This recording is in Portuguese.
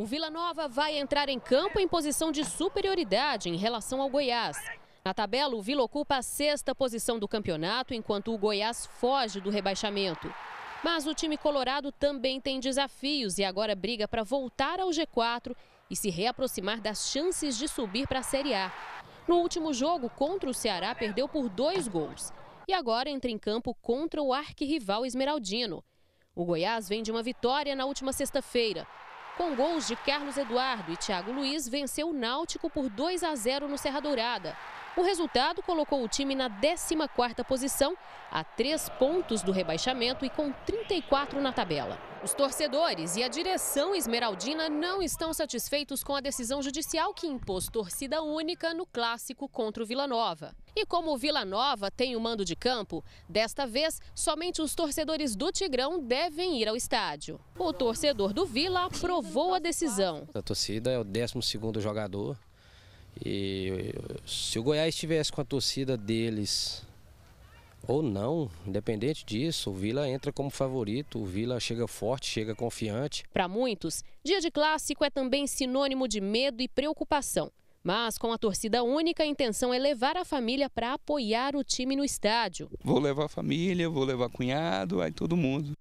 O Vila Nova vai entrar em campo em posição de superioridade em relação ao Goiás. Na tabela, o Vila ocupa a sexta posição do campeonato, enquanto o Goiás foge do rebaixamento. Mas o time colorado também tem desafios e agora briga para voltar ao G4 e se reaproximar das chances de subir para a Série A. No último jogo, contra o Ceará, perdeu por dois gols. E agora entra em campo contra o arquirrival esmeraldino. O Goiás vem de uma vitória na última sexta-feira, com gols de Carlos Eduardo e Thiago Luiz, venceu o Náutico por 2 a 0 no Serra Dourada. O resultado colocou o time na 14ª posição, a três pontos do rebaixamento e com 34 na tabela. Os torcedores e a direção esmeraldina não estão satisfeitos com a decisão judicial que impôs torcida única no clássico contra o Vila Nova. E como o Vila Nova tem o mando de campo, desta vez somente os torcedores do Tigrão devem ir ao estádio. O torcedor do Vila aprovou a decisão. A torcida é o 12 jogador e se o Goiás estivesse com a torcida deles ou não, independente disso, o Vila entra como favorito, o Vila chega forte, chega confiante. Para muitos, dia de clássico é também sinônimo de medo e preocupação. Mas com a torcida única, a intenção é levar a família para apoiar o time no estádio. Vou levar a família, vou levar cunhado, aí todo mundo.